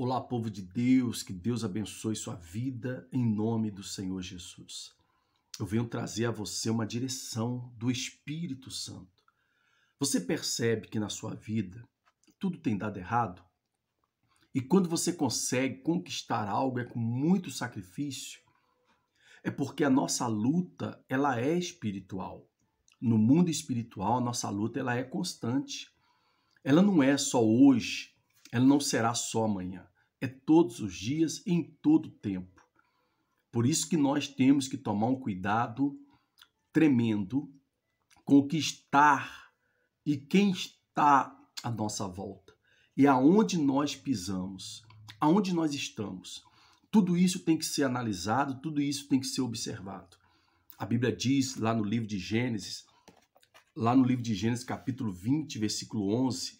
Olá, povo de Deus, que Deus abençoe sua vida em nome do Senhor Jesus. Eu venho trazer a você uma direção do Espírito Santo. Você percebe que na sua vida tudo tem dado errado? E quando você consegue conquistar algo é com muito sacrifício? É porque a nossa luta, ela é espiritual. No mundo espiritual, a nossa luta ela é constante. Ela não é só hoje, ela não será só amanhã, é todos os dias e em todo tempo. Por isso que nós temos que tomar um cuidado tremendo com o que está e quem está à nossa volta e aonde nós pisamos, aonde nós estamos. Tudo isso tem que ser analisado, tudo isso tem que ser observado. A Bíblia diz lá no livro de Gênesis, lá no livro de Gênesis, capítulo 20, versículo 11,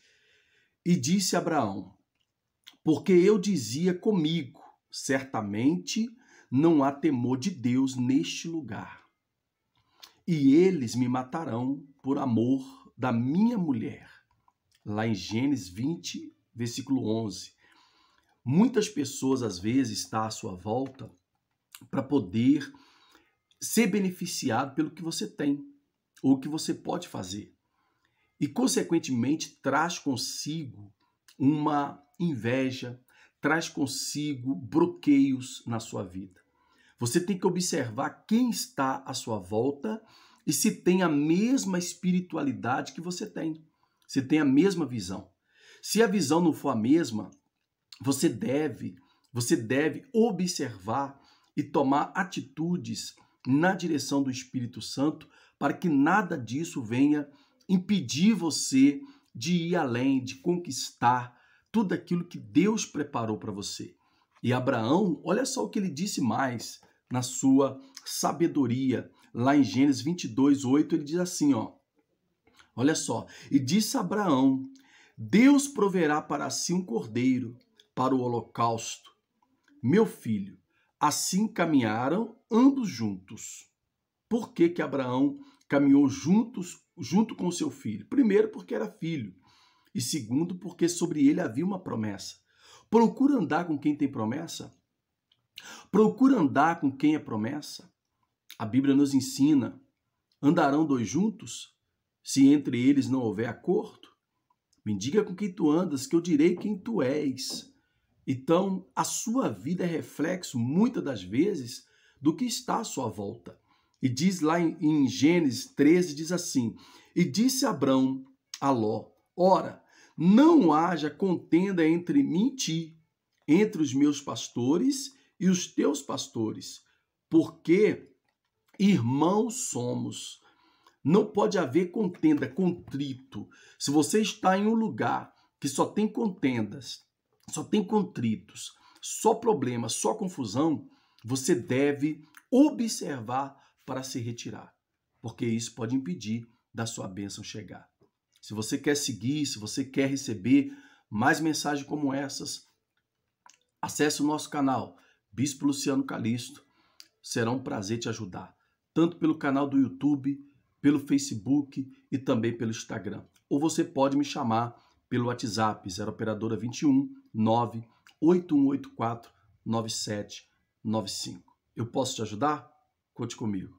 e disse Abraão: Porque eu dizia comigo, certamente não há temor de Deus neste lugar. E eles me matarão por amor da minha mulher. Lá em Gênesis 20, versículo 11. Muitas pessoas às vezes estão à sua volta para poder ser beneficiado pelo que você tem ou o que você pode fazer e, consequentemente, traz consigo uma inveja, traz consigo bloqueios na sua vida. Você tem que observar quem está à sua volta e se tem a mesma espiritualidade que você tem, se tem a mesma visão. Se a visão não for a mesma, você deve, você deve observar e tomar atitudes na direção do Espírito Santo para que nada disso venha impedir você de ir além, de conquistar tudo aquilo que Deus preparou para você. E Abraão, olha só o que ele disse mais na sua sabedoria. Lá em Gênesis 22, 8, ele diz assim, ó. Olha só. E disse Abraão, Deus proverá para si um cordeiro para o holocausto. Meu filho, assim caminharam ambos juntos. Por que que Abraão caminhou juntos junto com seu filho. Primeiro, porque era filho. E segundo, porque sobre ele havia uma promessa. Procura andar com quem tem promessa. Procura andar com quem é promessa. A Bíblia nos ensina: andarão dois juntos, se entre eles não houver acordo? Me diga com quem tu andas, que eu direi quem tu és. Então, a sua vida é reflexo, muitas das vezes, do que está à sua volta. E diz lá em, em Gênesis 13, diz assim, E disse Abrão a Ló, Ora, não haja contenda entre mim e ti, entre os meus pastores e os teus pastores, porque irmãos somos. Não pode haver contenda, contrito. Se você está em um lugar que só tem contendas, só tem contritos, só problemas, só confusão, você deve observar para se retirar, porque isso pode impedir da sua bênção chegar. Se você quer seguir, se você quer receber mais mensagens como essas, acesse o nosso canal, Bispo Luciano Calixto. Será um prazer te ajudar, tanto pelo canal do YouTube, pelo Facebook e também pelo Instagram. Ou você pode me chamar pelo WhatsApp 0 operadora 21 9 8184 9795. Eu posso te ajudar? Conte comigo.